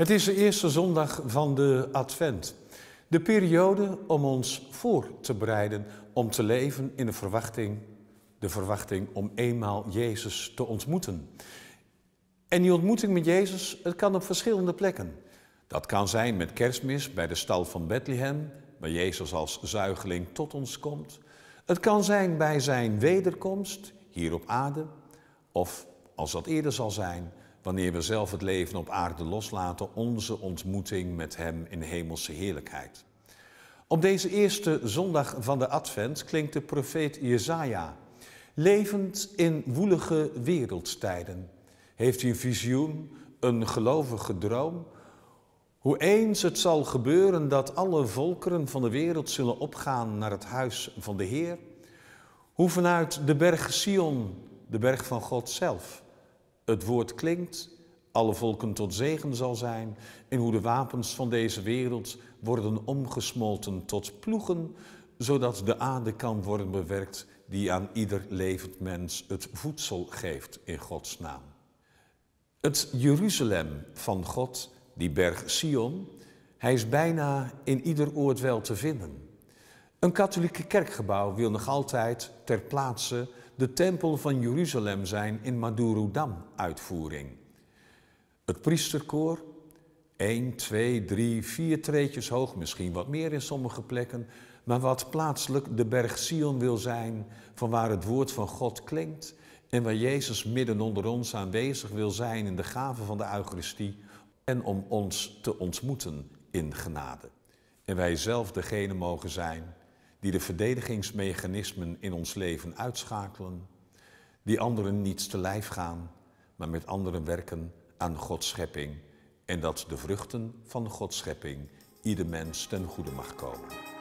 Het is de eerste zondag van de Advent. De periode om ons voor te bereiden om te leven in de verwachting, de verwachting om eenmaal Jezus te ontmoeten. En die ontmoeting met Jezus, het kan op verschillende plekken. Dat kan zijn met kerstmis bij de stal van Bethlehem, waar Jezus als zuigeling tot ons komt. Het kan zijn bij zijn wederkomst hier op aarde, of als dat eerder zal zijn, wanneer we zelf het leven op aarde loslaten, onze ontmoeting met Hem in hemelse heerlijkheid. Op deze eerste zondag van de Advent klinkt de profeet Jezaja. Levend in woelige wereldtijden heeft hij een visioen, een gelovige droom. Hoe eens het zal gebeuren dat alle volkeren van de wereld zullen opgaan naar het huis van de Heer. Hoe vanuit de berg Sion, de berg van God zelf, het woord klinkt, alle volken tot zegen zal zijn, en hoe de wapens van deze wereld worden omgesmolten tot ploegen, zodat de aarde kan worden bewerkt die aan ieder levend mens het voedsel geeft in Gods naam. Het Jeruzalem van God, die berg Sion, hij is bijna in ieder oord wel te vinden. Een katholieke kerkgebouw wil nog altijd ter plaatse de Tempel van Jeruzalem zijn in Madurodam uitvoering. Het priesterkoor, 1, 2, 3, 4 treetjes hoog, misschien wat meer in sommige plekken, maar wat plaatselijk de berg Sion wil zijn, van waar het woord van God klinkt en waar Jezus midden onder ons aanwezig wil zijn in de gave van de Eucharistie en om ons te ontmoeten in genade. En wij zelf degene mogen zijn die de verdedigingsmechanismen in ons leven uitschakelen, die anderen niets te lijf gaan, maar met anderen werken aan Gods schepping en dat de vruchten van Gods schepping ieder mens ten goede mag komen.